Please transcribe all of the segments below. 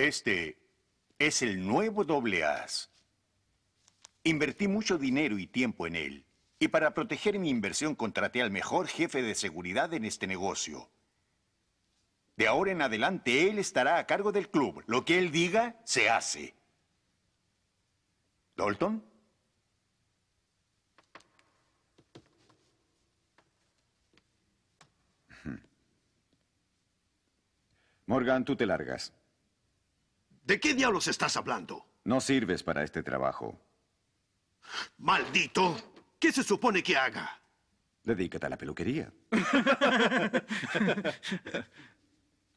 Este es el nuevo doble as. Invertí mucho dinero y tiempo en él. Y para proteger mi inversión contraté al mejor jefe de seguridad en este negocio. De ahora en adelante él estará a cargo del club. Lo que él diga, se hace. ¿Dalton? Morgan, tú te largas. ¿De qué diablos estás hablando? No sirves para este trabajo. ¡Maldito! ¿Qué se supone que haga? Dedícate a la peluquería.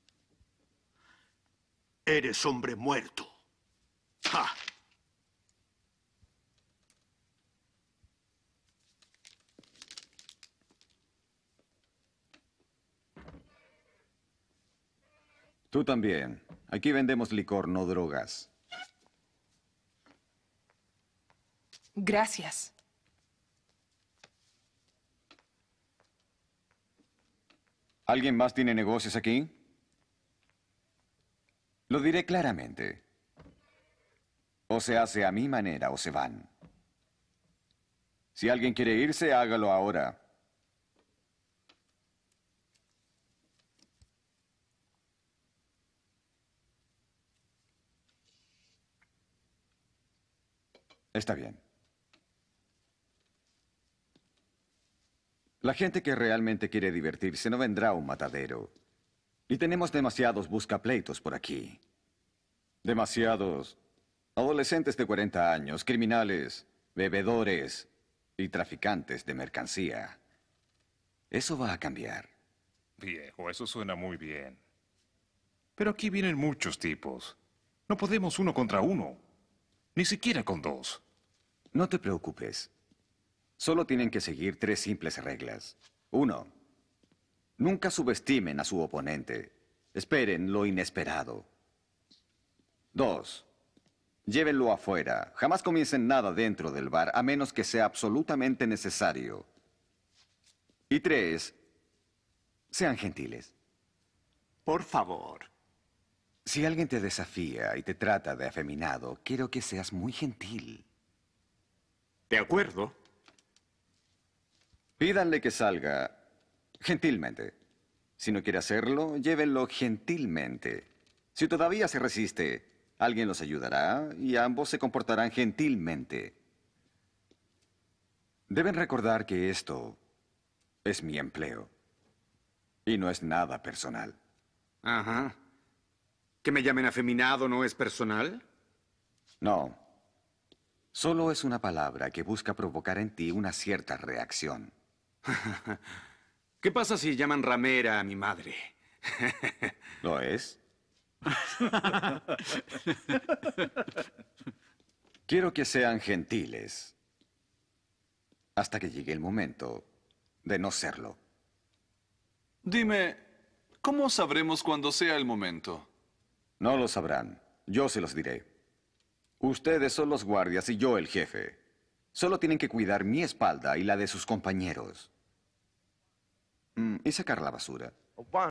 Eres hombre muerto. Tú también. Aquí vendemos licor, no drogas. Gracias. ¿Alguien más tiene negocios aquí? Lo diré claramente. O se hace a mi manera o se van. Si alguien quiere irse, hágalo ahora. Está bien. La gente que realmente quiere divertirse no vendrá a un matadero. Y tenemos demasiados buscapleitos por aquí. Demasiados adolescentes de 40 años, criminales, bebedores y traficantes de mercancía. Eso va a cambiar. Viejo, eso suena muy bien. Pero aquí vienen muchos tipos. No podemos uno contra uno. Ni siquiera con dos. No te preocupes. Solo tienen que seguir tres simples reglas. Uno, nunca subestimen a su oponente. Esperen lo inesperado. Dos, llévenlo afuera. Jamás comiencen nada dentro del bar, a menos que sea absolutamente necesario. Y tres, sean gentiles. Por favor. Si alguien te desafía y te trata de afeminado, quiero que seas muy gentil. De acuerdo. Pídanle que salga gentilmente. Si no quiere hacerlo, llévenlo gentilmente. Si todavía se resiste, alguien los ayudará y ambos se comportarán gentilmente. Deben recordar que esto es mi empleo y no es nada personal. Ajá. ¿Que me llamen afeminado no es personal? No. Solo es una palabra que busca provocar en ti una cierta reacción. ¿Qué pasa si llaman ramera a mi madre? ¿No es? Quiero que sean gentiles hasta que llegue el momento de no serlo. Dime, ¿cómo sabremos cuándo sea el momento? No lo sabrán. Yo se los diré. Ustedes son los guardias y yo el jefe. Solo tienen que cuidar mi espalda y la de sus compañeros. Mm, y sacar la basura.